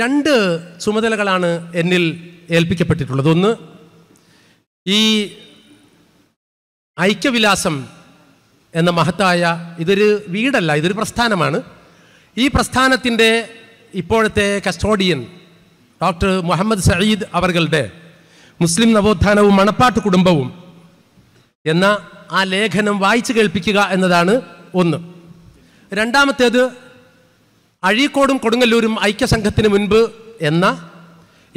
രണ്ട് ചുമതലകളാണ് എന്നിൽ ഏൽപ്പിക്കപ്പെട്ടിട്ടുള്ളത് ഒന്ന് ഈ ഐക്യവിലാസം എന്ന മഹത്തായ ഇതൊരു വീടല്ല ഇതൊരു പ്രസ്ഥാനമാണ് ഈ പ്രസ്ഥാനത്തിൻ്റെ ഇപ്പോഴത്തെ കസ്റ്റോഡിയൻ ഡോക്ടർ മുഹമ്മദ് സയ്യിദ് അവർകളുടെ മുസ്ലിം നവോത്ഥാനവും മണപ്പാട്ട് കുടുംബവും എന്ന ആ ലേഖനം വായിച്ചു കേൾപ്പിക്കുക എന്നതാണ് ഒന്ന് രണ്ടാമത്തേത് അഴീക്കോടും കൊടുങ്ങല്ലൂരും ഐക്യസംഘത്തിന് മുൻപ് എന്ന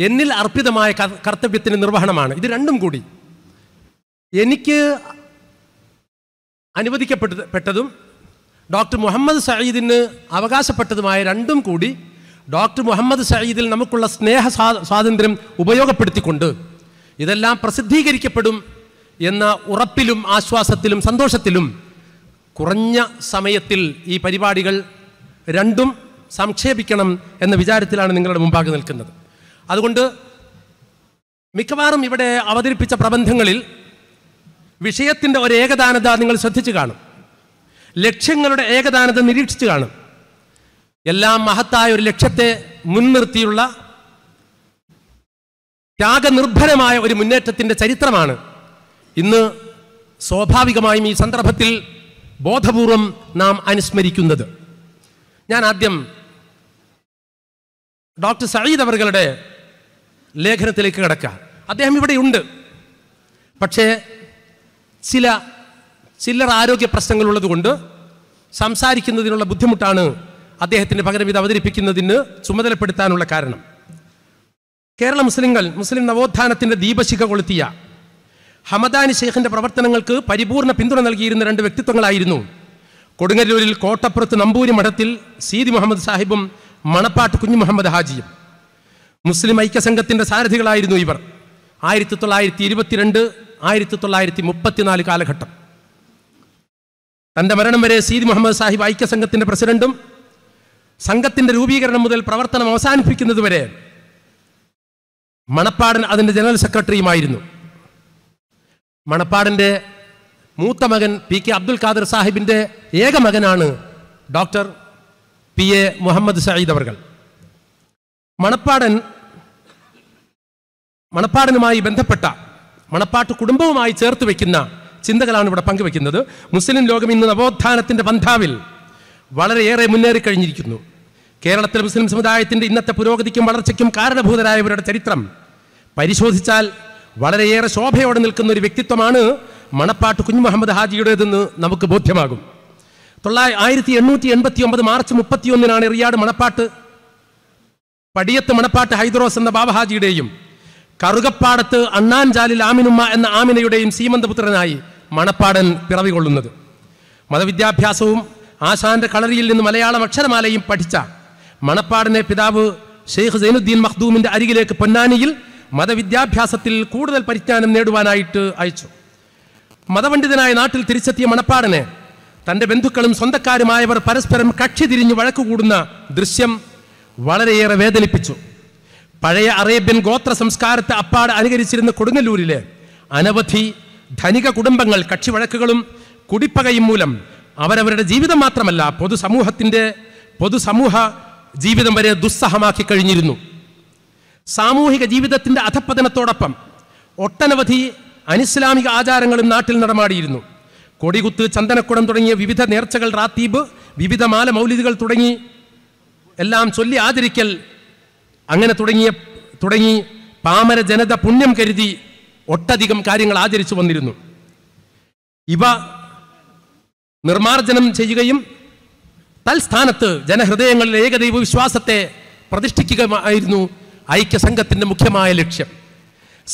എന്നിൽ അർപ്പിതമായ കർത്തവ്യത്തിന് നിർവഹണമാണ് ഇത് രണ്ടും കൂടി എനിക്ക് അനുവദിക്കപ്പെട്ടതും ഡോക്ടർ മുഹമ്മദ് സയീദിന് അവകാശപ്പെട്ടതുമായ രണ്ടും കൂടി ഡോക്ടർ മുഹമ്മദ് സയീദിൽ നമുക്കുള്ള സ്നേഹ സ്വാതന്ത്ര്യം ഉപയോഗപ്പെടുത്തിക്കൊണ്ട് ഇതെല്ലാം പ്രസിദ്ധീകരിക്കപ്പെടും എന്ന ഉറപ്പിലും ആശ്വാസത്തിലും സന്തോഷത്തിലും കുറഞ്ഞ സമയത്തിൽ ഈ പരിപാടികൾ രണ്ടും സംക്ഷേപിക്കണം എന്ന വിചാരത്തിലാണ് നിങ്ങളുടെ മുമ്പാകെ നിൽക്കുന്നത് അതുകൊണ്ട് മിക്കവാറും ഇവിടെ അവതരിപ്പിച്ച പ്രബന്ധങ്ങളിൽ വിഷയത്തിൻ്റെ ഒരു ഏകദാനത നിങ്ങൾ ശ്രദ്ധിച്ചു കാണും ലക്ഷ്യങ്ങളുടെ ഏകദാനത നിരീക്ഷിച്ചു കാണും എല്ലാം മഹത്തായ ഒരു ലക്ഷ്യത്തെ മുൻനിർത്തിയുള്ള ത്യാഗനിർഭരമായ ഒരു മുന്നേറ്റത്തിൻ്റെ ചരിത്രമാണ് ഇന്ന് സ്വാഭാവികമായും ഈ സന്ദർഭത്തിൽ ബോധപൂർവം നാം അനുസ്മരിക്കുന്നത് ഞാൻ ആദ്യം ഡോക്ടർ സയ്യിദ് അവരുടെ ലേഖനത്തിലേക്ക് കിടക്കാം അദ്ദേഹം ഇവിടെയുണ്ട് പക്ഷേ ചില ചില്ലർ ആരോഗ്യ പ്രശ്നങ്ങളുള്ളത് കൊണ്ട് സംസാരിക്കുന്നതിനുള്ള ബുദ്ധിമുട്ടാണ് അദ്ദേഹത്തിൻ്റെ പകരം ഇത് അവതരിപ്പിക്കുന്നതിന് ചുമതലപ്പെടുത്താനുള്ള കാരണം കേരള മുസ്ലിങ്ങൾ മുസ്ലിം നവോത്ഥാനത്തിൻ്റെ ദീപശിഖ കൊളുത്തിയ ഹമദാനി ഷെയ്ഖിൻ്റെ പ്രവർത്തനങ്ങൾക്ക് പരിപൂർണ പിന്തുണ നൽകിയിരുന്ന രണ്ട് വ്യക്തിത്വങ്ങളായിരുന്നു കൊടുങ്ങല്ലൂരിൽ കോട്ടപ്പുറത്ത് നമ്പൂരി മഠത്തിൽ സീതി മുഹമ്മദ് സാഹിബും മണപ്പാട്ട് കുഞ്ഞു മുഹമ്മദ് ഹാജിയും മുസ്ലിം ഐക്യസംഘത്തിൻ്റെ സാരഥികളായിരുന്നു ഇവർ ആയിരത്തി തൊള്ളായിരത്തി ഇരുപത്തിരണ്ട് ആയിരത്തി തൊള്ളായിരത്തി മുപ്പത്തിനാല് കാലഘട്ടം തൻ്റെ മരണം വരെ സീദ് മുഹമ്മദ് സാഹിബ് ഐക്യസംഘത്തിൻ്റെ പ്രസിഡന്റും സംഘത്തിൻ്റെ രൂപീകരണം മുതൽ പ്രവർത്തനം അവസാനിപ്പിക്കുന്നത് വരെ മണപ്പാടൻ അതിൻ്റെ ജനറൽ സെക്രട്ടറിയുമായിരുന്നു മണപ്പാടിൻ്റെ മൂത്ത മകൻ പി കെ അബ്ദുൽ ഖാദർ സാഹിബിൻ്റെ ഏക മകനാണ് doctor P A Muhammad Sayyid അവർ മണപ്പാടൻ മണപ്പാടനുമായി ബന്ധപ്പെട്ട മണപ്പാട്ട് കുടുംബവുമായി ചേർത്ത് വെക്കുന്ന ചിന്തകളാണ് ഇവിടെ പങ്കുവെക്കുന്നത് മുസ്ലിം ലോകം ഇന്ന് നവോത്ഥാനത്തിൻ്റെ പന്ഥാവിൽ വളരെയേറെ മുന്നേറിക്കഴിഞ്ഞിരിക്കുന്നു കേരളത്തിലെ മുസ്ലിം സമുദായത്തിൻ്റെ ഇന്നത്തെ പുരോഗതിക്കും വളർച്ചയ്ക്കും കാരണഭൂതരായവരുടെ ചരിത്രം പരിശോധിച്ചാൽ വളരെയേറെ ശോഭയോടെ നിൽക്കുന്ന ഒരു വ്യക്തിത്വമാണ് മണപ്പാട്ട് കുഞ്ഞു മുഹമ്മദ് ഹാജിയുടേതെന്ന് നമുക്ക് ബോധ്യമാകും തൊള്ളായി ആയിരത്തി എണ്ണൂറ്റി എൺപത്തി ഒമ്പത് മാർച്ച് ഒന്നിനാണ് റിയാട് മണപ്പാട്ട് പടിയത്ത് മണപ്പാട്ട് ഹൈദ്രോസ് എന്ന ബാബഹാജിയുടെയും കറുകപ്പാടത്ത് അണ്ണാൻചാലിൽ ആമിനുമ്മ എന്ന ആമിനയുടെയും സീമന്തപുത്രനായി മണപ്പാടൻ പിറവികൊള്ളുന്നത് മതവിദ്യാഭ്യാസവും ആശാന്റെ കളരിയിൽ നിന്ന് മലയാളം അക്ഷരമാലയും പഠിച്ച മണപ്പാടിനെ പിതാവ് ഷെയ്ഖ് സൈനുദ്ദീൻ മഖ്ദൂമിന്റെ അരികിലേക്ക് പൊന്നാനിയിൽ മതവിദ്യാഭ്യാസത്തിൽ കൂടുതൽ പരിജ്ഞാനം നേടുവാനായിട്ട് അയച്ചു മതപണ്ഡിതനായ നാട്ടിൽ തിരിച്ചെത്തിയ മണപ്പാടനെ തൻ്റെ ബന്ധുക്കളും സ്വന്തക്കാരുമായവർ പരസ്പരം കക്ഷി തിരിഞ്ഞ് വഴക്കുകൂടുന്ന ദൃശ്യം വളരെയേറെ വേദനിപ്പിച്ചു പഴയ അറേബ്യൻ ഗോത്ര സംസ്കാരത്തെ അപ്പാട് അനുകരിച്ചിരുന്ന കൊടുങ്ങല്ലൂരിലെ അനവധി ധനിക കുടുംബങ്ങൾ കക്ഷി വഴക്കുകളും കുടിപ്പകയും മൂലം അവരവരുടെ ജീവിതം മാത്രമല്ല പൊതുസമൂഹത്തിൻ്റെ പൊതുസമൂഹ ജീവിതം വരെ ദുസ്സഹമാക്കി കഴിഞ്ഞിരുന്നു സാമൂഹിക ജീവിതത്തിൻ്റെ അധപ്പതനത്തോടൊപ്പം ഒട്ടനവധി അനിസ്ലാമിക ആചാരങ്ങളും നാട്ടിൽ നടമാടിയിരുന്നു കൊടികുത്ത് ചന്ദനക്കുടം തുടങ്ങിയ വിവിധ നേർച്ചകൾ റാത്തീബ് വിവിധ മാല മൗലിദുകൾ തുടങ്ങി എല്ലാം ചൊല്ലി ആദരിക്കൽ അങ്ങനെ തുടങ്ങിയ തുടങ്ങി പാമര ജനത പുണ്യം കരുതി ഒട്ടധികം കാര്യങ്ങൾ ആചരിച്ചു വന്നിരുന്നു ഇവ നിർമാർജനം ചെയ്യുകയും തൽസ്ഥാനത്ത് ജനഹൃദയങ്ങളിൽ ഏകദൈവ വിശ്വാസത്തെ പ്രതിഷ്ഠിക്കുകയായിരുന്നു ഐക്യസംഘത്തിൻ്റെ മുഖ്യമായ ലക്ഷ്യം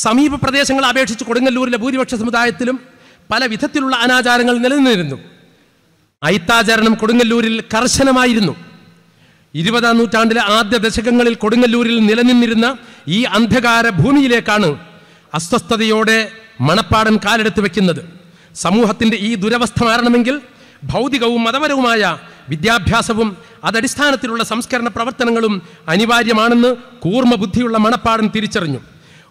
സമീപ പ്രദേശങ്ങളെ അപേക്ഷിച്ച് കൊടുങ്ങല്ലൂരിലെ ഭൂരിപക്ഷ സമുദായത്തിലും പല വിധത്തിലുള്ള അനാചാരങ്ങൾ നിലനിന്നിരുന്നു ഐത്താചരണം കൊടുങ്ങല്ലൂരിൽ കർശനമായിരുന്നു ഇരുപതാം നൂറ്റാണ്ടിലെ ആദ്യ ദശകങ്ങളിൽ കൊടുങ്ങല്ലൂരിൽ നിലനിന്നിരുന്ന ഈ അന്ധകാര ഭൂമിയിലേക്കാണ് അസ്വസ്ഥതയോടെ മണപ്പാടൻ കാലെടുത്ത് വെക്കുന്നത് സമൂഹത്തിൻ്റെ ഈ ദുരവസ്ഥ മാറണമെങ്കിൽ ഭൗതികവും മതപരവുമായ വിദ്യാഭ്യാസവും അതടിസ്ഥാനത്തിലുള്ള സംസ്കരണ പ്രവർത്തനങ്ങളും അനിവാര്യമാണെന്ന് കൂർമ്മ ബുദ്ധിയുള്ള മണപ്പാടൻ തിരിച്ചറിഞ്ഞു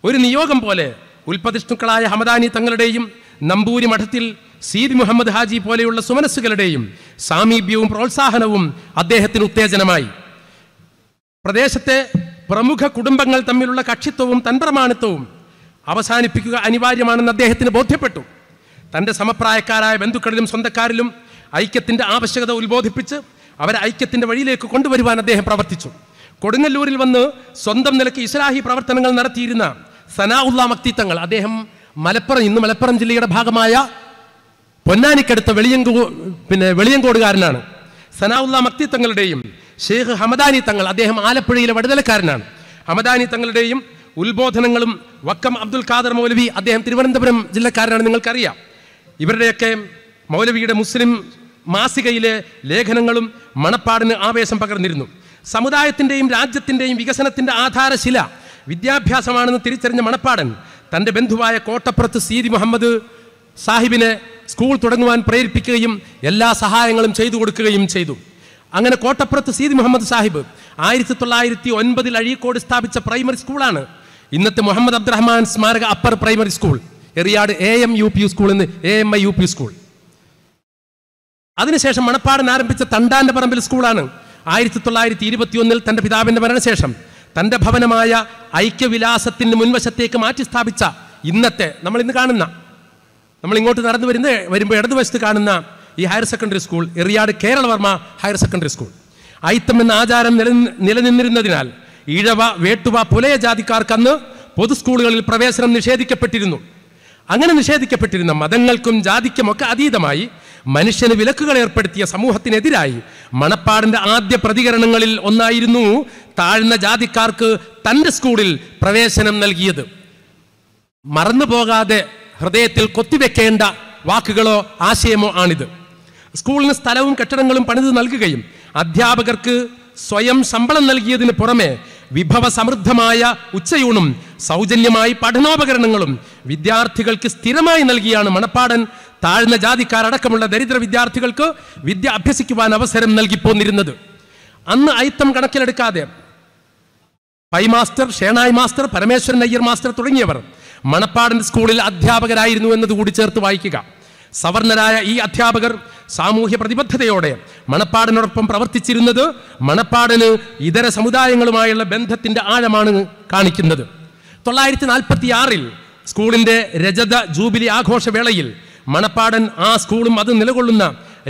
ഒരു നിയോഗം പോലെ ഉൽപ്പതിഷ്ണുക്കളായ ഹമദാനി തങ്ങളുടെയും നമ്പൂരി മഠത്തിൽ സീദ് മുഹമ്മദ് ഹാജി പോലെയുള്ള സുമനസ്സുകളുടെയും സാമീപ്യവും പ്രോത്സാഹനവും അദ്ദേഹത്തിന് ഉത്തേജനമായി പ്രദേശത്തെ പ്രമുഖ കുടുംബങ്ങൾ തമ്മിലുള്ള കക്ഷിത്വവും തൻപ്രമാണിത്വവും അവസാനിപ്പിക്കുക അനിവാര്യമാണെന്ന് അദ്ദേഹത്തിന് ബോധ്യപ്പെട്ടു തൻ്റെ സമപ്രായക്കാരായ ബന്ധുക്കളിലും സ്വന്തക്കാരിലും ഐക്യത്തിൻ്റെ ആവശ്യകത ഉത്ബോധിപ്പിച്ച് അവരെ ഐക്യത്തിൻ്റെ വഴിയിലേക്ക് കൊണ്ടുവരുവാൻ അദ്ദേഹം പ്രവർത്തിച്ചു കൊടുങ്ങല്ലൂരിൽ വന്ന് സ്വന്തം നിലയ്ക്ക് ഇസ്ലാഹി പ്രവർത്തനങ്ങൾ നടത്തിയിരുന്ന സനാഉല്ല മക്തിത്തങ്ങൾ അദ്ദേഹം മലപ്പുറം ഇന്ന് മലപ്പുറം ജില്ലയുടെ ഭാഗമായ പൊന്നാനിക്കടുത്ത വെളിയങ്കോ പിന്നെ വെളിയങ്കോടുകാരനാണ് സനാവുല്ല മക്തി തങ്ങളുടെയും ഷെയ്ഖ് ഹമദാനി തങ്ങൾ അദ്ദേഹം ആലപ്പുഴയിലെ വടുതലക്കാരനാണ് ഹമദാനി തങ്ങളുടെയും ഉത്ബോധനങ്ങളും വക്കം അബ്ദുൽ ഖാദർ മൗലവി അദ്ദേഹം തിരുവനന്തപുരം ജില്ലക്കാരനാണ് നിങ്ങൾക്കറിയാം ഇവരുടെയൊക്കെ മൗലവിയുടെ മുസ്ലിം മാസികയിലെ ലേഖനങ്ങളും മണപ്പാടിന് ആവേശം പകർന്നിരുന്നു സമുദായത്തിൻ്റെയും രാജ്യത്തിൻ്റെയും വികസനത്തിൻ്റെ ആധാരശില വിദ്യാഭ്യാസമാണെന്ന് തിരിച്ചറിഞ്ഞ മണപ്പാടൻ തൻ്റെ ബന്ധുവായ കോട്ടപ്പുറത്ത് സീതി മുഹമ്മദ് സാഹിബിനെ സ്കൂൾ തുടങ്ങുവാൻ പ്രേരിപ്പിക്കുകയും എല്ലാ സഹായങ്ങളും ചെയ്തു കൊടുക്കുകയും ചെയ്തു അങ്ങനെ കോട്ടപ്പുറത്ത് സീദ് മുഹമ്മദ് സാഹിബ് ആയിരത്തി തൊള്ളായിരത്തി ഒൻപതിൽ അഴീക്കോട് സ്ഥാപിച്ച പ്രൈമറി സ്കൂളാണ് ഇന്നത്തെ മുഹമ്മദ് അബ്ദുറഹ്മാൻ സ്മാരക upper primary school Eriyad A M U P school എന്ന് A M I U P school അതിനുശേഷം മണപ്പാടൻ ആരംഭിച്ച തണ്ടാന്റെ പറമ്പിൽ സ്കൂളാണ് ആയിരത്തി തൊള്ളായിരത്തി ഇരുപത്തി ഒന്നിൽ തൻ്റെ പിതാവിൻ്റെ മരണശേഷം തൻ്റെ ഭവനമായ ഐക്യവിലാസത്തിൻ്റെ മുൻവശത്തേക്ക് മാറ്റി സ്ഥാപിച്ച ഇന്നത്തെ നമ്മൾ ഇന്ന് കാണുന്ന നമ്മൾ ഇങ്ങോട്ട് നടന്നു വരുന്ന വരുമ്പോൾ ഇടതുവശത്ത് കാണുന്ന ഈ higher secondary school Eriyad Keralavarma higher secondary school ഐത്തം എന്ന ആചാരം നില നിലനിന്നിരുന്നതിനാൽ ഈഴവ വേട്ടുവ പുലയ ജാതിക്കാർക്കന്ന് പൊതു സ്കൂളുകളിൽ പ്രവേശനം നിഷേധിക്കപ്പെട്ടിരുന്നു അങ്ങനെ നിഷേധിക്കപ്പെട്ടിരുന്ന മതങ്ങൾക്കും ജാതിക്കുമൊക്കെ അതീതമായി മനുഷ്യന് വിലക്കുകൾ ഏർപ്പെടുത്തിയ സമൂഹത്തിനെതിരായി മണപ്പാടിൻ്റെ ആദ്യ പ്രതികരണങ്ങളിൽ ഒന്നായിരുന്നു താഴ്ന്ന ജാതിക്കാർക്ക് തൻ്റെ സ്കൂളിൽ പ്രവേശനം നൽകിയത് മറന്നു പോകാതെ ഹൃദയത്തിൽ കൊത്തിവെക്കേണ്ട വാക്കുകളോ ആശയമോ ആണിത് സ്കൂളിന് സ്ഥലവും കെട്ടിടങ്ങളും പണിത് നൽകുകയും അധ്യാപകർക്ക് സ്വയം ശമ്പളം നൽകിയതിന് പുറമെ വിഭവ സമൃദ്ധമായ ഉച്ചയൂണും സൗജന്യമായി പഠനോപകരണങ്ങളും വിദ്യാർത്ഥികൾക്ക് സ്ഥിരമായി നൽകിയാണ് മണപ്പാടൻ താഴ്ന്ന ജാതിക്കാരടക്കമുള്ള ദരിദ്ര വിദ്യാർത്ഥികൾക്ക് വിദ്യ അഭ്യസിക്കുവാൻ അവസരം നൽകിപ്പോന്നിരുന്നത് അന്ന് അയിത്തം കണക്കിലെടുക്കാതെ Pai master Shenoy master Parameswaran Iyer master തുടങ്ങിയവർ മണപ്പാടൻ സ്കൂളിൽ അധ്യാപകരായിരുന്നു എന്നത് കൂടി ചേർത്ത് വായിക്കുക സവർണരായ ഈ അധ്യാപകർ സാമൂഹ്യ പ്രതിബദ്ധതയോടെ മണപ്പാടിനോടൊപ്പം പ്രവർത്തിച്ചിരുന്നത് മണപ്പാടിന് ഇതര സമുദായങ്ങളുമായുള്ള ബന്ധത്തിന്റെ ആഴമാണ് കാണിക്കുന്നത് തൊള്ളായിരത്തി നാൽപ്പത്തി ആറിൽ സ്കൂളിന്റെ രജത ജൂബിലി ആഘോഷവേളയിൽ മണപ്പാടൻ ആ സ്കൂളും അത് നിലകൊള്ളുന്ന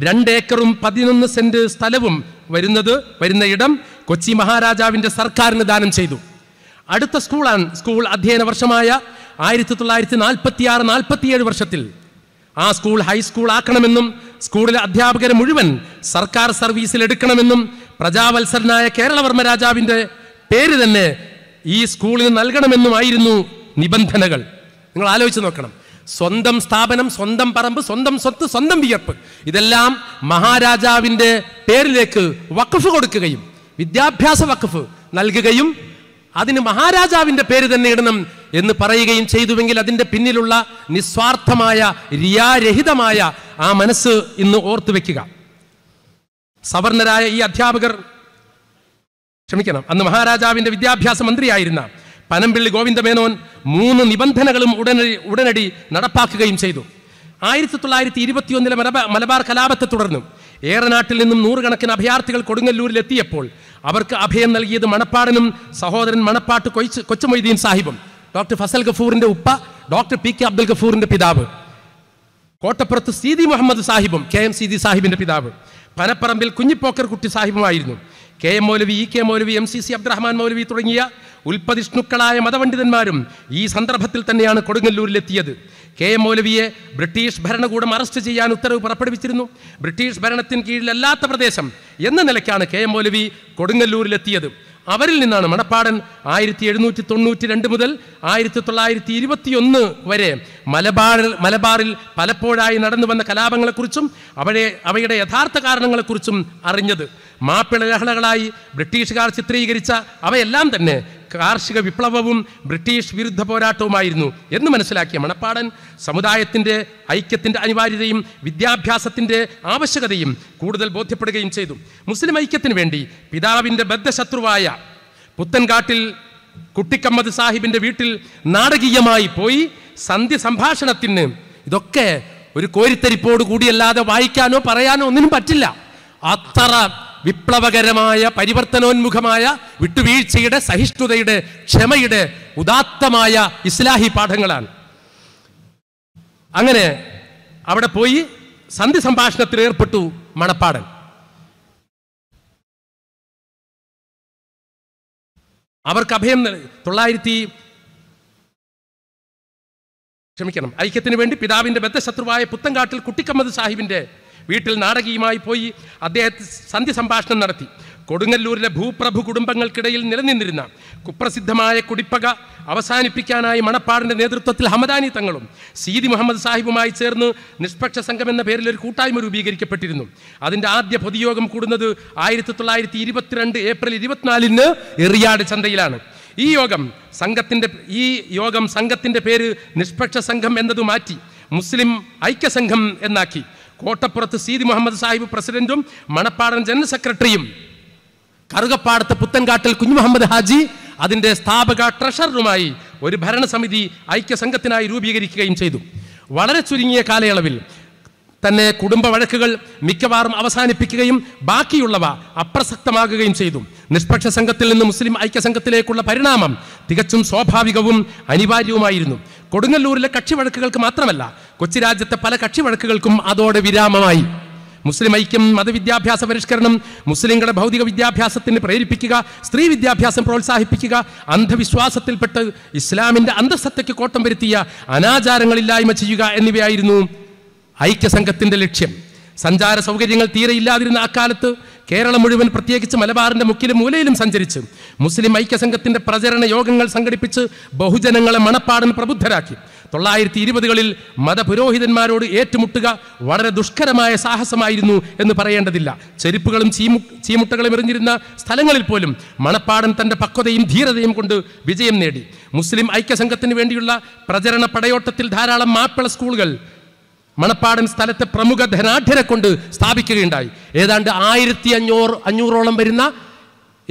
രണ്ട് ഏക്കറും പതിനൊന്ന് സെന്റ് സ്ഥലവും വരുന്നത് വരുന്ന ഇടം കൊച്ചി മഹാരാജാവിന്റെ സർക്കാരിന് ദാനം ചെയ്തു അടുത്ത സ്കൂളാണ് സ്കൂൾ അധ്യയന വർഷമായ ആയിരത്തി തൊള്ളായിരത്തി നാൽപ്പത്തി ആറ് നാൽപ്പത്തി ഏഴ് വർഷത്തിൽ ആ സ്കൂൾ ഹൈസ്കൂൾ ആക്കണമെന്നും സ്കൂളിലെ അധ്യാപകരെ മുഴുവൻ സർക്കാർ സർവീസിൽ എടുക്കണമെന്നും പ്രജാവത്സരനായ കേരളവർമ്മ രാജാവിന്റെ പേര് തന്നെ ഈ സ്കൂളിന് നൽകണമെന്നുമായിരുന്നു നിബന്ധനകൾ നിങ്ങൾ ആലോചിച്ച് നോക്കണം സ്വന്തം സ്ഥാപനം സ്വന്തം പറമ്പ് സ്വന്തം സ്വത്ത് സ്വന്തം വിയർപ്പ് ഇതെല്ലാം മഹാരാജാവിൻ്റെ പേരിലേക്ക് വഖഫ് കൊടുക്കുകയും വിദ്യാഭ്യാസ വഖഫ് നൽകുകയും അതിന് മഹാരാജാവിൻ്റെ പേര് തന്നെ ഇടണം എന്ന് പറയുകയും ചെയ്തുവെങ്കിൽ അതിൻ്റെ പിന്നിലുള്ള നിസ്വാർത്ഥമായ രിയാരഹിതമായ ആ മനസ്സ് ഇന്ന് ഓർത്തു വെക്കുക സവർണരായ ഈ അധ്യാപകർ ക്ഷമിക്കണം അന്ന് മഹാരാജാവിൻ്റെ വിദ്യാഭ്യാസ മന്ത്രിയായിരുന്ന പനമ്പിള്ളി ഗോവിന്ദമേനോൻ മൂന്ന് നിബന്ധനകളും ഉടനടി ഉടനടി നടപ്പാക്കുകയും ചെയ്തു ആയിരത്തി തൊള്ളായിരത്തി ഒന്നിലെ മലബാർ മലബാർ കലാപത്തെ തുടർന്നും ഏറനാട്ടിൽ നിന്നും നൂറുകണക്കിന് അഭയാർത്ഥികൾ കൊടുങ്ങല്ലൂരിലെത്തിയപ്പോൾ അവർക്ക് അഭയം നൽകിയത് മണപ്പാടനും സഹോദരൻ മണപ്പാട്ട് കൊയ്ച്ച് കൊച്ചുമൊയ്തീൻ സാഹിബും ഡോക്ടർ ഫസൽ ഗഫൂറിന്റെ ഉപ്പ ഡോക്ടർ പി കെ അബ്ദുൽ ഗഫൂറിന്റെ പിതാവ് കോട്ടപ്പുറത്ത് സീതി മുഹമ്മദ് സാഹിബും കെ എം സീതി സാഹിബിന്റെ പിതാവ് പനപ്പറമ്പിൽ കുഞ്ഞിപ്പോക്കർ കുട്ടി സാഹിബുമായിരുന്നു K M Moulavi E K Moulavi M C C Abdurahman Moulavi തുടങ്ങിയ ഉൽപ്പതിഷ്ണുക്കളായ മതപണ്ഡിതന്മാരും ഈ സന്ദർഭത്തിൽ തന്നെയാണ് കൊടുങ്ങല്ലൂരിലെത്തിയത് കെ എം മൗലവിയെ ബ്രിട്ടീഷ് ഭരണകൂടം അറസ്റ്റ് ചെയ്യാൻ ഉത്തരവ് പുറപ്പെടുവിച്ചിരുന്നു ബ്രിട്ടീഷ് ഭരണത്തിന് കീഴിലല്ലാത്ത പ്രദേശം എന്ന നിലയ്ക്കാണ് കെ എം മൗലവി കൊടുങ്ങല്ലൂരിലെത്തിയത് അവരിൽ നിന്നാണ് മണപ്പാടൻ ആയിരത്തി എഴുന്നൂറ്റി തൊണ്ണൂറ്റി രണ്ട് മുതൽ ആയിരത്തി തൊള്ളായിരത്തി ഒന്ന് വരെ മലബാറിൽ മലബാറിൽ പലപ്പോഴായി നടന്നു വന്ന കലാപങ്ങളെക്കുറിച്ചും അവയെ അവയുടെ യഥാർത്ഥ കാരണങ്ങളെക്കുറിച്ചും അറിഞ്ഞത് മാപ്പിള ലഹളകളായി ബ്രിട്ടീഷുകാർ ചിത്രീകരിച്ച അവയെല്ലാം തന്നെ കാർഷിക വിപ്ലവവും ബ്രിട്ടീഷ് വിരുദ്ധ പോരാട്ടവുമായിരുന്നു എന്ന് മനസ്സിലാക്കിയ മണപ്പാടൻ സമുദായത്തിൻ്റെ ഐക്യത്തിൻ്റെ അനിവാര്യതയും വിദ്യാഭ്യാസത്തിൻ്റെ ആവശ്യകതയും കൂടുതൽ ബോധ്യപ്പെടുകയും ചെയ്തു മുസ്ലിം ഐക്യത്തിന് വേണ്ടി പിതാവിൻ്റെ ബദ്ധശത്രുവായ പുത്തൻകാട്ടിൽ കുട്ടിക്കമ്മദ് സാഹിബിൻ്റെ വീട്ടിൽ നാടകീയമായി പോയി സന്ധ്യ സംഭാഷണത്തിന് ഇതൊക്കെ ഒരു കോരിത്തരിപ്പോട് കൂടിയല്ലാതെ വായിക്കാനോ പറയാനോ ഒന്നിനും പറ്റില്ല അത്ര വിപ്ലവകരമായ പരിവർത്തനോന്മുഖമായ വിട്ടുവീഴ്ചയുടെ സഹിഷ്ണുതയുടെ ക്ഷമയുടെ ഉദാത്തമായ ഇസ്ലാഹി പാഠങ്ങളാണ് അങ്ങനെ അവിടെ പോയി സന്ധി സംഭാഷണത്തിൽ ഏർപ്പെട്ടു മണപ്പാടൻ അവർക്ക് അഭയം തൊള്ളായിരത്തി ക്ഷമിക്കണം ഐക്യത്തിന് വേണ്ടി പിതാവിന്റെ ബദ്ധശത്രുവായ പുത്തങ്കാട്ടിൽ കുട്ടിക്കമ്മദ് സാഹിബിന്റെ വീട്ടിൽ നാടകീയമായി പോയി അദ്ദേഹത്തെ സന്ധി സംഭാഷണം നടത്തി കൊടുങ്ങല്ലൂരിലെ ഭൂപ്രഭു കുടുംബങ്ങൾക്കിടയിൽ നിലനിന്നിരുന്ന കുപ്രസിദ്ധമായ കുടിപ്പക അവസാനിപ്പിക്കാനായി മണപ്പാടിൻ്റെ നേതൃത്വത്തിൽ ഹമദാനി തങ്ങളും സീതി മുഹമ്മദ് സാഹിബുമായി ചേർന്ന് നിഷ്പക്ഷ സംഘം എന്ന പേരിൽ ഒരു കൂട്ടായ്മ രൂപീകരിക്കപ്പെട്ടിരുന്നു അതിൻ്റെ ആദ്യ പൊതുയോഗം കൂടുന്നത് ആയിരത്തി തൊള്ളായിരത്തി ഇരുപത്തിരണ്ട് ഏപ്രിൽ ഇരുപത്തിനാലിന് എറിയാട് ചന്തയിലാണ് ഈ യോഗം സംഘത്തിൻ്റെ ഈ യോഗം സംഘത്തിൻ്റെ പേര് നിഷ്പക്ഷ സംഘം എന്നത് മാറ്റി മുസ്ലിം ഐക്യസംഘം എന്നാക്കി കോട്ടപ്പുറത്ത് സീതി മുഹമ്മദ് സാഹിബ് പ്രസിഡന്റും മണപ്പാടൻ ജനറൽ സെക്രട്ടറിയും കറുകപ്പാടത്ത് പുത്തൻകാട്ടിൽ കുഞ്ഞു മുഹമ്മദ് ഹാജി അതിൻ്റെ സ്ഥാപക ട്രഷററുമായി ഒരു ഭരണസമിതി ഐക്യസംഘത്തിനായി രൂപീകരിക്കുകയും ചെയ്തു വളരെ ചുരുങ്ങിയ കാലയളവിൽ തന്നെ കുടുംബ വഴക്കുകൾ മിക്കവാറും അവസാനിപ്പിക്കുകയും ബാക്കിയുള്ളവ അപ്രസക്തമാകുകയും ചെയ്തു നിഷ്പക്ഷ സംഘത്തിൽ നിന്ന് മുസ്ലിം ഐക്യസംഘത്തിലേക്കുള്ള പരിണാമം തികച്ചും സ്വാഭാവികവും അനിവാര്യവുമായിരുന്നു കൊടുങ്ങല്ലൂരിലെ കക്ഷി വഴക്കുകൾക്ക് മാത്രമല്ല കൊച്ചി രാജ്യത്തെ പല കക്ഷി വഴക്കുകൾക്കും അതോടെ വിരാമമായി മുസ്ലിം ഐക്യം മതവിദ്യാഭ്യാസ പരിഷ്കരണം മുസ്ലിങ്ങളുടെ ഭൗതിക വിദ്യാഭ്യാസത്തിന് പ്രേരിപ്പിക്കുക സ്ത്രീ വിദ്യാഭ്യാസം പ്രോത്സാഹിപ്പിക്കുക അന്ധവിശ്വാസത്തിൽപ്പെട്ട് ഇസ്ലാമിൻ്റെ അന്തസ്സത്തയ്ക്ക് കോട്ടം വരുത്തിയ അനാചാരങ്ങളില്ലായ്മ ചെയ്യുക എന്നിവയായിരുന്നു ഐക്യസംഘത്തിൻ്റെ ലക്ഷ്യം സഞ്ചാര സൗകര്യങ്ങൾ തീരെ ഇല്ലാതിരുന്ന അക്കാലത്ത് കേരളം മുഴുവൻ പ്രത്യേകിച്ച് മലബാറിന്റെ മുക്കിലും മൂലയിലും സഞ്ചരിച്ച് മുസ്ലിം ഐക്യസംഘത്തിന്റെ പ്രചരണ യോഗങ്ങൾ സംഘടിപ്പിച്ച് ബഹുജനങ്ങളെ മണപ്പാടൻ പ്രബുദ്ധരാക്കി തൊള്ളായിരത്തി ഇരുപതുകളിൽ മതപുരോഹിതന്മാരോട് ഏറ്റുമുട്ടുക വളരെ ദുഷ്കരമായ സാഹസമായിരുന്നു എന്ന് പറയേണ്ടതില്ല ചെരുപ്പുകളും ചീമു ചീമുട്ടകളും എറിഞ്ഞിരുന്ന സ്ഥലങ്ങളിൽ പോലും മണപ്പാടൻ തൻ്റെ പക്വതയും ധീരതയും കൊണ്ട് വിജയം നേടി മുസ്ലിം ഐക്യസംഘത്തിന് വേണ്ടിയുള്ള പ്രചരണ പടയോട്ടത്തിൽ ധാരാളം മാപ്പിള സ്കൂളുകൾ മണപ്പാടൻ സ്ഥലത്തെ പ്രമുഖ ധനാഢ്യരെ കൊണ്ട് സ്ഥാപിക്കുകയുണ്ടായി ഏതാണ്ട് ആയിരത്തി അഞ്ഞൂറ് അഞ്ഞൂറോളം വരുന്ന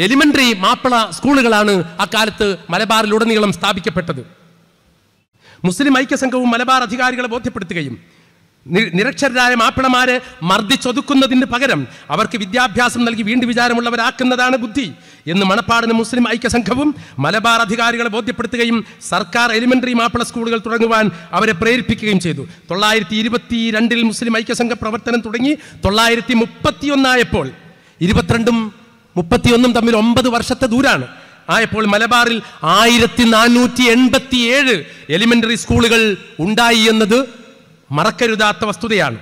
എലിമെൻ്ററി മാപ്പിള സ്കൂളുകളാണ് അക്കാലത്ത് മലബാറിലുടനീളം സ്ഥാപിക്കപ്പെട്ടത് മുസ്ലിം ഐക്യസംഘവും മലബാർ അധികാരികളെ ബോധ്യപ്പെടുത്തുകയും നിരക്ഷരരായ മാപ്പിളമാരെ മർദ്ദിച്ചൊതുക്കുന്നതിന് പകരം അവർക്ക് വിദ്യാഭ്യാസം നൽകി വീണ്ടും വിചാരമുള്ളവരാക്കുന്നതാണ് ബുദ്ധി എന്ന് മണപ്പാടിന് മുസ്ലിം ഐക്യസംഘവും മലബാർ അധികാരികളെ ബോധ്യപ്പെടുത്തുകയും സർക്കാർ എലിമെന്ററി മാപ്പിള സ്കൂളുകൾ തുടങ്ങുവാൻ അവരെ പ്രേരിപ്പിക്കുകയും ചെയ്തു തൊള്ളായിരത്തി ഇരുപത്തി രണ്ടിൽ മുസ്ലിം ഐക്യസംഘ പ്രവർത്തനം തുടങ്ങി തൊള്ളായിരത്തി മുപ്പത്തിയൊന്നായപ്പോൾ ഇരുപത്തിരണ്ടും മുപ്പത്തിയൊന്നും തമ്മിൽ ഒമ്പത് വർഷത്തെ ദൂരാണ് ആയപ്പോൾ മലബാറിൽ ആയിരത്തി നാനൂറ്റി എൺപത്തി ഏഴ് എലിമെന്ററി സ്കൂളുകൾ ഉണ്ടായി എന്നത് മറക്കരുതാത്ത വസ്തുതയാണ്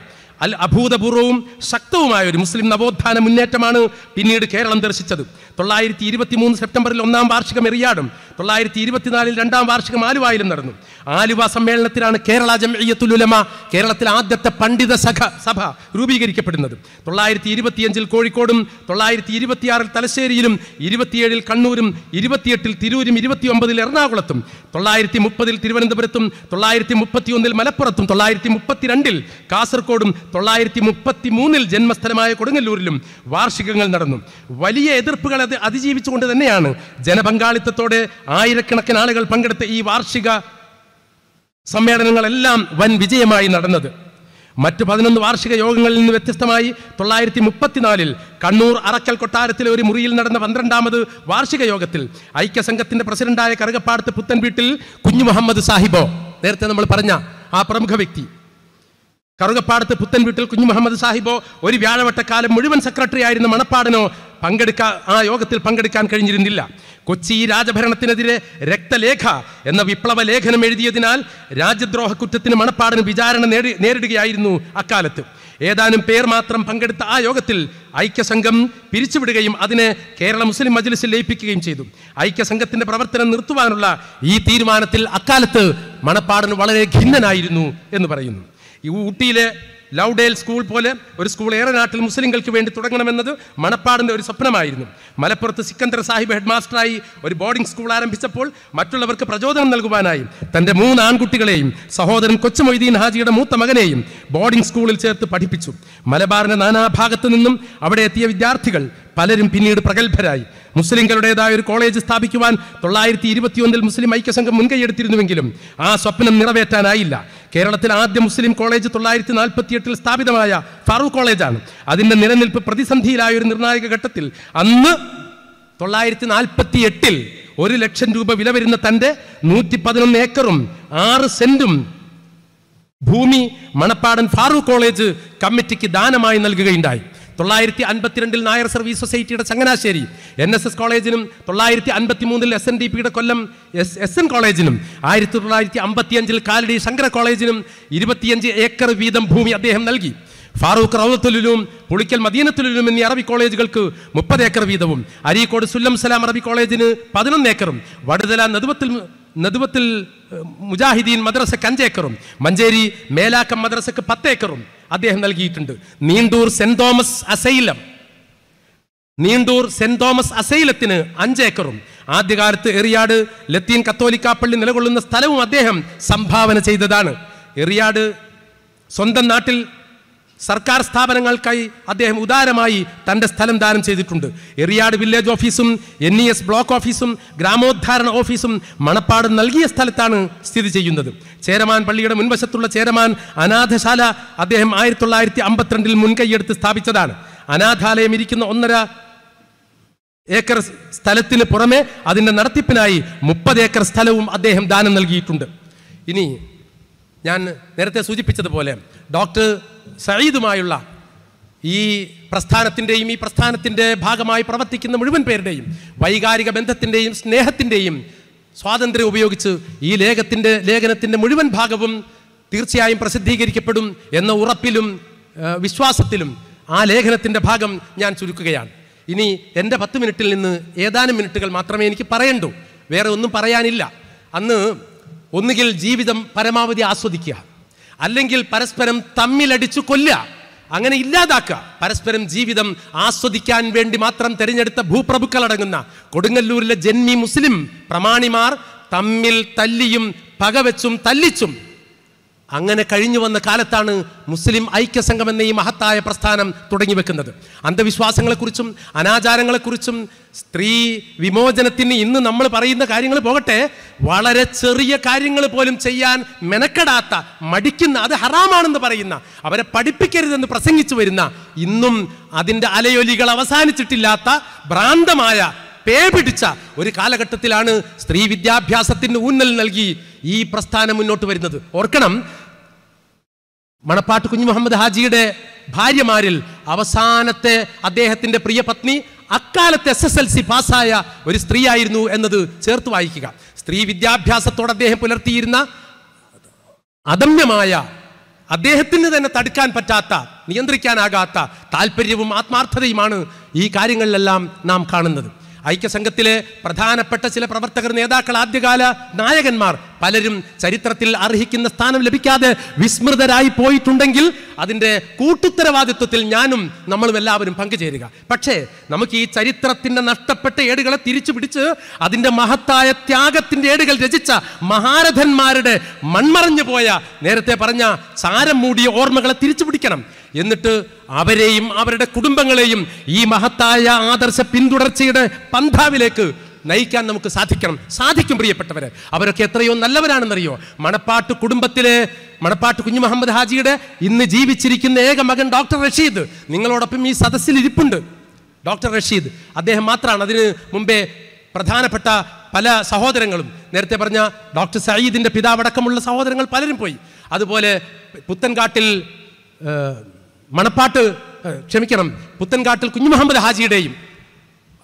അൽ അഭൂതപൂർവവും ശക്തവുമായ ഒരു മുസ്ലിം നവോത്ഥാന മുന്നേറ്റമാണ് പിന്നീട് കേരളം ദർശിച്ചത് തൊള്ളായിരത്തി ഇരുപത്തി മൂന്ന് സെപ്റ്റംബറിൽ ഒന്നാം വാർഷികം എറിയാടും തൊള്ളായിരത്തി ഇരുപത്തിനാലിൽ രണ്ടാം വാർഷികം ആലുവായിലും നടന്നു ആലുവ സമ്മേളനത്തിലാണ് കേരള ജംഇയ്യത്തുലുലമ കേരളത്തിലെ ആദ്യത്തെ പണ്ഡിത സഖ സഭ രൂപീകരിക്കപ്പെടുന്നത് തൊള്ളായിരത്തി ഇരുപത്തിയഞ്ചിൽ കോഴിക്കോടും തൊള്ളായിരത്തി ഇരുപത്തിയാറിൽ തലശ്ശേരിയിലും ഇരുപത്തിയേഴിൽ കണ്ണൂരും ഇരുപത്തിയെട്ടിൽ തിരൂരും ഇരുപത്തിയൊമ്പതിൽ എറണാകുളത്തും തൊള്ളായിരത്തി മുപ്പതിൽ തിരുവനന്തപുരത്തും തൊള്ളായിരത്തി മുപ്പത്തിയൊന്നിൽ മലപ്പുറത്തും തൊള്ളായിരത്തി മുപ്പത്തിരണ്ടിൽ കാസർഗോഡും തൊള്ളായിരത്തി മുപ്പത്തി മൂന്നിൽ ജന്മസ്ഥലമായ കൊടുങ്ങല്ലൂരിലും വാർഷികങ്ങൾ നടന്നു വലിയ എതിർപ്പുകൾ അത് അതിജീവിച്ചുകൊണ്ട് തന്നെയാണ് ജനപങ്കാളിത്തത്തോടെ ആയിരക്കണക്കിന് ആളുകൾ പങ്കെടുത്ത ഈ വാർഷിക സമ്മേളനങ്ങളെല്ലാം വൻ വിജയമായി നടന്നത് മറ്റ് പതിനൊന്ന് വാർഷിക യോഗങ്ങളിൽ നിന്ന് വ്യത്യസ്തമായി തൊള്ളായിരത്തി മുപ്പത്തിനാലിൽ കണ്ണൂർ അറക്കൽ കൊട്ടാരത്തിലെ ഒരു മുറിയിൽ നടന്ന പന്ത്രണ്ടാമത് വാർഷിക യോഗത്തിൽ ഐക്യസംഘത്തിന്റെ പ്രസിഡന്റായ കറുകപ്പാടത്ത് പുത്തൻ വീട്ടിൽ കുഞ്ഞു മുഹമ്മദ് സാഹിബോ നേരത്തെ നമ്മൾ പറഞ്ഞ ആ പ്രമുഖ വ്യക്തി കറുകപ്പാടത്ത് പുത്തൻ വീട്ടിൽ കുഞ്ഞു മുഹമ്മദ് സാഹിബോ ഒരു വ്യാഴവട്ടക്കാലം മുഴുവൻ സെക്രട്ടറി ആയിരുന്ന മണപ്പാടനോ പങ്കെടുക്കാൻ ആ യോഗത്തിൽ പങ്കെടുക്കാൻ കഴിഞ്ഞിരുന്നില്ല കൊച്ചി രാജഭരണത്തിനെതിരെ രക്തലേഖ എന്ന വിപ്ലവ ലേഖനം എഴുതിയതിനാൽ രാജ്യദ്രോഹ കുറ്റത്തിന് മണപ്പാടിന് വിചാരണ നേടി നേരിടുകയായിരുന്നു അക്കാലത്ത് ഏതാനും പേർ മാത്രം പങ്കെടുത്ത ആ യോഗത്തിൽ ഐക്യസംഘം പിരിച്ചുവിടുകയും അതിനെ കേരള മുസ്ലിം മജ്ലിസിൽ ലയിപ്പിക്കുകയും ചെയ്തു ഐക്യസംഘത്തിന്റെ പ്രവർത്തനം നിർത്തുവാനുള്ള ഈ തീരുമാനത്തിൽ അക്കാലത്ത് മണപ്പാടിന് വളരെ ഖിന്നനായിരുന്നു എന്ന് പറയുന്നു ഈ ഊട്ടിയിലെ ലൗഡേൽ സ്കൂൾ പോലെ ഒരു സ്കൂൾ ഏറെ നാട്ടിൽ മുസ്ലിങ്ങൾക്ക് വേണ്ടി തുടങ്ങണമെന്നത് മണപ്പാടിൻ്റെ ഒരു സ്വപ്നമായിരുന്നു മലപ്പുറത്ത് സിക്കന്ദർ സാഹിബ് ഹെഡ് മാസ്റ്ററായി ഒരു ബോർഡിംഗ് സ്കൂൾ ആരംഭിച്ചപ്പോൾ മറ്റുള്ളവർക്ക് പ്രചോദനം നൽകുവാനായി തൻ്റെ മൂന്ന് ആൺകുട്ടികളെയും സഹോദരൻ കൊച്ചു മൊയ്തീൻ ഹാജിയുടെ മൂത്ത മകനെയും ബോർഡിംഗ് സ്കൂളിൽ ചേർത്ത് പഠിപ്പിച്ചു മലബാറിൻ്റെ നാനാഭാഗത്തു നിന്നും അവിടെ എത്തിയ വിദ്യാർത്ഥികൾ പലരും പിന്നീട് പ്രഗത്ഭരായി മുസ്ലിങ്ങളുടേതായ ഒരു കോളേജ് സ്ഥാപിക്കുവാൻ തൊള്ളായിരത്തി ഇരുപത്തിയൊന്നിൽ മുസ്ലിം ഐക്യസംഘം മുൻകൈയ്യെടുത്തിരുന്നുവെങ്കിലും ആ സ്വപ്നം നിറവേറ്റാനായില്ല കേരളത്തിൽ ആദ്യ മുസ്ലിം കോളേജ് തൊള്ളായിരത്തി നാൽപ്പത്തി എട്ടിൽ സ്ഥാപിതമായ ഫാറൂഖ് കോളേജാണ് അതിൻ്റെ നിലനിൽപ്പ് പ്രതിസന്ധിയിലായ ഒരു നിർണായക ഘട്ടത്തിൽ അന്ന് തൊള്ളായിരത്തി നാൽപ്പത്തി എട്ടിൽ ഒരു ലക്ഷം രൂപ വില വരുന്ന തൻ്റെ നൂറ്റി പതിനൊന്ന് ഏക്കറും ആറ് സെൻറ്റും ഭൂമി മണപ്പാടൻ ഫാറൂഖ് കോളേജ് കമ്മിറ്റിക്ക് ദാനമായി നൽകുകയുണ്ടായി തൊള്ളായിരത്തി അൻപത്തിരണ്ടിൽ നായർ സർവീസ് സൊസൈറ്റിയുടെ ചങ്ങനാശ്ശേരി എൻ എസ് എസ് കോളേജിനും തൊള്ളായിരത്തി അൻപത്തി മൂന്നിൽ എസ് എൻ ഡി പിയുടെ കൊല്ലം എസ് എസ് എൻ കോളേജിനും ആയിരത്തി തൊള്ളായിരത്തി അമ്പത്തിയഞ്ചിൽ കാലടി ശങ്കര കോളേജിനും ഇരുപത്തിയഞ്ച് ഏക്കർ വീതം ഭൂമി അദ്ദേഹം നൽകി ഫാറൂഖ് റൌത്തുലിലും പുളിക്കൽ മദീനത്തുലിലും എന്നീ അറബി കോളേജുകൾക്ക് മുപ്പത് ഏക്കർ വീതവും അരീക്കോട് സുല്ലം സലാം അറബി കോളേജിന് പതിനൊന്ന് ഏക്കറും വടുതല നദുവത്തിൽ നദുവത്തിൽ മുജാഹിദീൻ മദ്രസക്ക് അഞ്ചേക്കറും മഞ്ചേരി മേലാക്കം മദ്രസക്ക് പത്തേക്കറും അദ്ദേഹം നൽകിയിട്ടുണ്ട് Neenthur saint Thomas asylum Neenthur saint Thomas അസൈലത്തിന് അഞ്ചേക്കറും ആദ്യകാലത്ത് എറിയാട് ലത്തീൻ കത്തോലിക്ക പള്ളി നിലകൊള്ളുന്ന സ്ഥലവും അദ്ദേഹം സംഭാവന ചെയ്തതാണ് എറിയാട് സ്വന്തം നാട്ടിൽ സർക്കാർ സ്ഥാപനങ്ങൾക്കായി അദ്ദേഹം ഉദാരമായി തൻ്റെ സ്ഥലം ദാനം ചെയ്തിട്ടുണ്ട് എറിയാട് വില്ലേജ് ഓഫീസും എൻ ഇ എസ് ബ്ലോക്ക് ഓഫീസും ഗ്രാമോദ്ധാരണ ഓഫീസും മണപ്പാട് നൽകിയ സ്ഥലത്താണ് സ്ഥിതി ചെയ്യുന്നത് ചേരമാൻ പള്ളിയുടെ മുൻവശത്തുള്ള ചേരമാൻ അനാഥശാല അദ്ദേഹം ആയിരത്തി തൊള്ളായിരത്തി അമ്പത്തിരണ്ടിൽ മുൻകൈയെടുത്ത് സ്ഥാപിച്ചതാണ് അനാഥാലയം ഇരിക്കുന്ന ഒന്നര ഏക്കർ സ്ഥലത്തിന് പുറമെ അതിൻ്റെ നടത്തിപ്പിനായി മുപ്പത് ഏക്കർ സ്ഥലവും അദ്ദേഹം ദാനം നൽകിയിട്ടുണ്ട് ഇനി ഞാൻ നേരത്തെ സൂചിപ്പിച്ചതുപോലെ ഡോക്ടർ സയീദുമായുള്ള ഈ പ്രസ്ഥാനത്തിൻ്റെയും ഈ പ്രസ്ഥാനത്തിൻ്റെ ഭാഗമായി പ്രവർത്തിക്കുന്ന മുഴുവൻ പേരുടെയും വൈകാരിക ബന്ധത്തിൻ്റെയും സ്നേഹത്തിൻ്റെയും സ്വാതന്ത്ര്യം ഉപയോഗിച്ച് ഈ ലേഖത്തിൻ്റെ ലേഖനത്തിൻ്റെ മുഴുവൻ ഭാഗവും തീർച്ചയായും പ്രസിദ്ധീകരിക്കപ്പെടും എന്ന ഉറപ്പിലും വിശ്വാസത്തിലും ആ ലേഖനത്തിൻ്റെ ഭാഗം ഞാൻ ചുരുക്കുകയാണ് ഇനി എൻ്റെ പത്ത് മിനിറ്റിൽ നിന്ന് ഏതാനും മിനിറ്റുകൾ മാത്രമേ എനിക്ക് പറയണ്ടൂ വേറെ ഒന്നും പറയാനില്ല അന്ന് ഒന്നുകിൽ ജീവിതം പരമാവധി ആസ്വദിക്കുക അല്ലെങ്കിൽ പരസ്പരം തമ്മിലടിച്ചു കൊല്ലുക അങ്ങനെ ഇല്ലാതാക്കുക പരസ്പരം ജീവിതം ആസ്വദിക്കാൻ വേണ്ടി മാത്രം തിരഞ്ഞെടുത്ത ഭൂപ്രഭുക്കളടങ്ങുന്ന കൊടുങ്ങല്ലൂരിലെ ജന്മി മുസ്ലിം പ്രമാണിമാർ തമ്മിൽ തല്ലിയും പകവച്ചും തല്ലിച്ചും അങ്ങനെ കഴിഞ്ഞു വന്ന കാലത്താണ് മുസ്ലിം ഐക്യസംഘം എന്ന ഈ മഹത്തായ പ്രസ്ഥാനം തുടങ്ങി വെക്കുന്നത് അന്ധവിശ്വാസങ്ങളെക്കുറിച്ചും അനാചാരങ്ങളെക്കുറിച്ചും സ്ത്രീ വിമോചനത്തിന് ഇന്ന് നമ്മൾ പറയുന്ന കാര്യങ്ങൾ പോകട്ടെ വളരെ ചെറിയ കാര്യങ്ങൾ പോലും ചെയ്യാൻ മെനക്കെടാത്ത മടിക്കുന്ന അത് ഹറാമാണെന്ന് പറയുന്ന അവരെ പഠിപ്പിക്കരുതെന്ന് പ്രസംഗിച്ചു വരുന്ന ഇന്നും അതിൻ്റെ അലയൊലികൾ അവസാനിച്ചിട്ടില്ലാത്ത ഭ്രാന്തമായ പേ പിടിച്ച ഒരു കാലഘട്ടത്തിലാണ് സ്ത്രീ വിദ്യാഭ്യാസത്തിന് ഊന്നൽ നൽകി ഈ പ്രസ്ഥാനം മുന്നോട്ട് വരുന്നത് ഓർക്കണം മണപ്പാട്ട് കുഞ്ഞു മുഹമ്മദ് ഹാജിയുടെ ഭാര്യമാരിൽ അവസാനത്തെ അദ്ദേഹത്തിൻ്റെ പ്രിയ പത്നി അക്കാലത്ത് എസ് എസ് എൽ സി പാസ്സായ ഒരു സ്ത്രീയായിരുന്നു എന്നത് ചേർത്ത് വായിക്കുക സ്ത്രീ വിദ്യാഭ്യാസത്തോട് അദ്ദേഹം പുലർത്തിയിരുന്ന അദമ്യമായ അദ്ദേഹത്തിന് തന്നെ തടുക്കാൻ പറ്റാത്ത നിയന്ത്രിക്കാനാകാത്ത താല്പര്യവും ആത്മാർത്ഥതയുമാണ് ഈ കാര്യങ്ങളിലെല്ലാം നാം കാണുന്നത് ഐക്യസംഘത്തിലെ പ്രധാനപ്പെട്ട ചില പ്രവർത്തകർ നേതാക്കൾ ആദ്യകാല നായകന്മാർ പലരും ചരിത്രത്തിൽ അർഹിക്കുന്ന സ്ഥാനം ലഭിക്കാതെ വിസ്മൃതരായി പോയിട്ടുണ്ടെങ്കിൽ അതിൻ്റെ കൂട്ടുത്തരവാദിത്വത്തിൽ ഞാനും നമ്മളും എല്ലാവരും പങ്കുചേരുക പക്ഷേ നമുക്ക് ഈ ചരിത്രത്തിൻ്റെ നഷ്ടപ്പെട്ട ഏടുകളെ തിരിച്ചു പിടിച്ച് അതിൻ്റെ മഹത്തായ ത്യാഗത്തിൻ്റെ ഏടുകൾ രചിച്ച മഹാരഥന്മാരുടെ മൺമറഞ്ഞു പോയ നേരത്തെ പറഞ്ഞ സാരം മൂടിയ ഓർമ്മകളെ തിരിച്ചു പിടിക്കണം എന്നിട്ട് അവരെയും അവരുടെ കുടുംബങ്ങളെയും ഈ മഹത്തായ ആദർശ പിന്തുടർച്ചയുടെ പന്ഥാവിലേക്ക് നയിക്കാൻ നമുക്ക് സാധിക്കണം സാധിക്കും പ്രിയപ്പെട്ടവരെ അവരൊക്കെ എത്രയോ നല്ലവരാണെന്നറിയോ മണപ്പാട്ട് കുടുംബത്തിലെ മണപ്പാട്ട് കുഞ്ഞു മുഹമ്മദ് ഹാജിയുടെ ഇന്ന് ജീവിച്ചിരിക്കുന്ന ഏക മകൻ ഡോക്ടർ റഷീദ് നിങ്ങളോടൊപ്പം ഈ സദസ്സിൽ ഇരിപ്പുണ്ട് ഡോക്ടർ റഷീദ് അദ്ദേഹം മാത്രമാണ് അതിന് മുമ്പേ പ്രധാനപ്പെട്ട പല സഹോദരങ്ങളും നേരത്തെ പറഞ്ഞ ഡോക്ടർ സയ്യിദിൻ്റെ പിതാവടക്കമുള്ള സഹോദരങ്ങൾ പലരും പോയി അതുപോലെ പുത്തൻകാട്ടിൽ മണപ്പാട്ട് ക്ഷമിക്കണം പുത്തൻകാട്ടിൽ കുഞ്ഞു മുഹമ്മദ് ഹാജിയുടെയും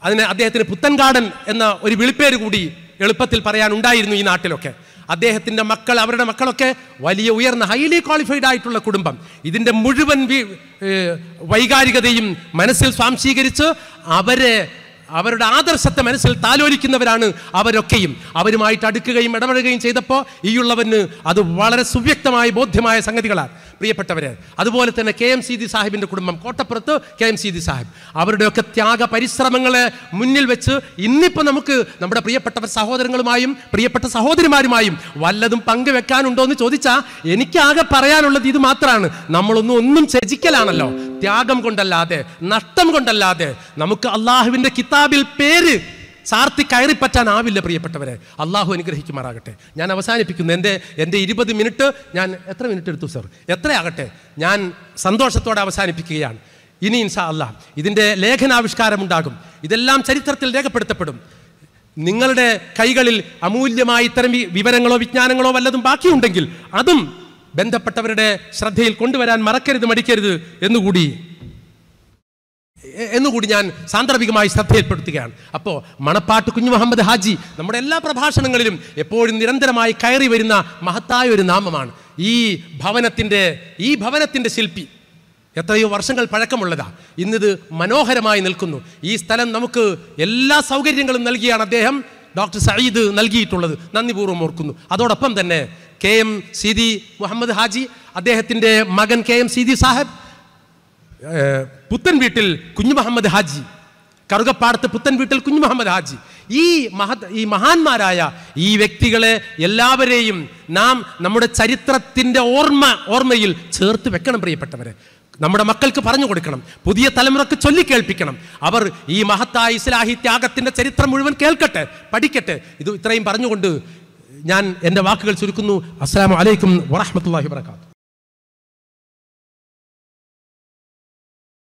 അതിന് അദ്ദേഹത്തിന് പുത്തൻകാടൻ എന്ന ഒരു വിളിപ്പേര് കൂടി എളുപ്പത്തിൽ പറയാനുണ്ടായിരുന്നു ഈ നാട്ടിലൊക്കെ അദ്ദേഹത്തിൻ്റെ മക്കൾ അവരുടെ മക്കളൊക്കെ വലിയ ഉയർന്ന ഹൈലി ക്വാളിഫൈഡ് ആയിട്ടുള്ള കുടുംബം ഇതിൻ്റെ മുഴുവൻ വൈകാരികതയും മനസ്സിൽ സ്വാംശീകരിച്ച് അവരെ അവരുടെ ആദർശത്തെ മനസ്സിൽ താലോലിക്കുന്നവരാണ് അവരൊക്കെയും അവരുമായിട്ട് അടുക്കുകയും ഇടപഴകുകയും ചെയ്തപ്പോൾ ഉള്ളവന് അത് വളരെ സുവ്യക്തമായ ബോധ്യമായ സംഗതികളാണ് പ്രിയപ്പെട്ടവരെ അതുപോലെ തന്നെ കെ എം ദി സാഹിബിൻ്റെ കുടുംബം കോട്ടപ്പുറത്ത് കെ എം ദി സാഹിബ് അവരുടെയൊക്കെ ത്യാഗ പരിശ്രമങ്ങളെ മുന്നിൽ വെച്ച് ഇന്നിപ്പോൾ നമുക്ക് നമ്മുടെ പ്രിയപ്പെട്ട സഹോദരങ്ങളുമായും പ്രിയപ്പെട്ട സഹോദരിമാരുമായും വല്ലതും പങ്കുവെക്കാനുണ്ടോ എന്ന് ചോദിച്ചാൽ എനിക്കാകെ പറയാനുള്ളത് ഇത് മാത്രമാണ് നമ്മളൊന്നും ഒന്നും ത്യജിക്കലാണല്ലോ ത്യാഗം കൊണ്ടല്ലാതെ നഷ്ടം കൊണ്ടല്ലാതെ നമുക്ക് അള്ളാഹുവിൻ്റെ കിതാബ് കിതാബിൽ പേര് സാർത്തി കയറിപ്പറ്റാൻ ആവില്ല പ്രിയപ്പെട്ടവരെ അള്ളാഹു അനുഗ്രഹിക്കുമാറാകട്ടെ ഞാൻ അവസാനിപ്പിക്കുന്നു എൻ്റെ എൻ്റെ ഇരുപത് മിനിറ്റ് ഞാൻ എത്ര മിനിറ്റ് എടുത്തു സർ എത്രയാകട്ടെ ഞാൻ സന്തോഷത്തോടെ അവസാനിപ്പിക്കുകയാണ് ഇനി ഇൻസാ അള്ളാഹ് ഇതിൻ്റെ ലേഖനാവിഷ്കാരമുണ്ടാകും ഇതെല്ലാം ചരിത്രത്തിൽ രേഖപ്പെടുത്തപ്പെടും നിങ്ങളുടെ കൈകളിൽ അമൂല്യമായ ഇത്തരം വിവരങ്ങളോ വിജ്ഞാനങ്ങളോ വല്ലതും ബാക്കിയുണ്ടെങ്കിൽ അതും ബന്ധപ്പെട്ടവരുടെ ശ്രദ്ധയിൽ കൊണ്ടുവരാൻ മറക്കരുത് മടിക്കരുത് എന്നുകൂടി എന്നുകൂടി ഞാൻ സാന്ദർഭികമായി ശ്രദ്ധയിൽപ്പെടുത്തുകയാണ് അപ്പോൾ മണപ്പാട്ട് കുഞ്ഞു മുഹമ്മദ് ഹാജി നമ്മുടെ എല്ലാ പ്രഭാഷണങ്ങളിലും എപ്പോഴും നിരന്തരമായി കയറി വരുന്ന മഹത്തായ ഒരു നാമമാണ് ഈ ഭവനത്തിൻ്റെ ഈ ഭവനത്തിൻ്റെ ശില്പി എത്രയോ വർഷങ്ങൾ പഴക്കമുള്ളതാ ഇന്നിത് മനോഹരമായി നിൽക്കുന്നു ഈ സ്ഥലം നമുക്ക് എല്ലാ സൗകര്യങ്ങളും നൽകിയാണ് അദ്ദേഹം ഡോക്ടർ സയ്യിദ് നൽകിയിട്ടുള്ളത് നന്ദിപൂർവ്വം ഓർക്കുന്നു അതോടൊപ്പം തന്നെ കെ എം സീതി മുഹമ്മദ് ഹാജി അദ്ദേഹത്തിൻ്റെ മകൻ കെ എം സീതി സാഹബ് പുത്തൻ വീട്ടിൽ കുഞ്ഞു മുഹമ്മദ് ഹാജി കറുകപ്പാടത്ത് പുത്തൻ വീട്ടിൽ കുഞ്ഞു മുഹമ്മദ് ഹാജി ഈ മഹ ഈ മഹാന്മാരായ ഈ വ്യക്തികളെ എല്ലാവരെയും നാം നമ്മുടെ ചരിത്രത്തിൻ്റെ ഓർമ്മ ഓർമ്മയിൽ ചേർത്ത് വെക്കണം പ്രിയപ്പെട്ടവരെ നമ്മുടെ മക്കൾക്ക് പറഞ്ഞു കൊടുക്കണം പുതിയ തലമുറക്ക് ചൊല്ലിക്കേൾപ്പിക്കണം അവർ ഈ മഹത്തായ ഇസ്ലാഹി ത്യാഗത്തിൻ്റെ ചരിത്രം മുഴുവൻ കേൾക്കട്ടെ പഠിക്കട്ടെ ഇത് ഇത്രയും പറഞ്ഞുകൊണ്ട് ഞാൻ എൻ്റെ വാക്കുകൾ ചുരുക്കുന്നു അസ്സാം വലൈക്കും വറഹമത്തല്ലാഹി വർക്കാത്തു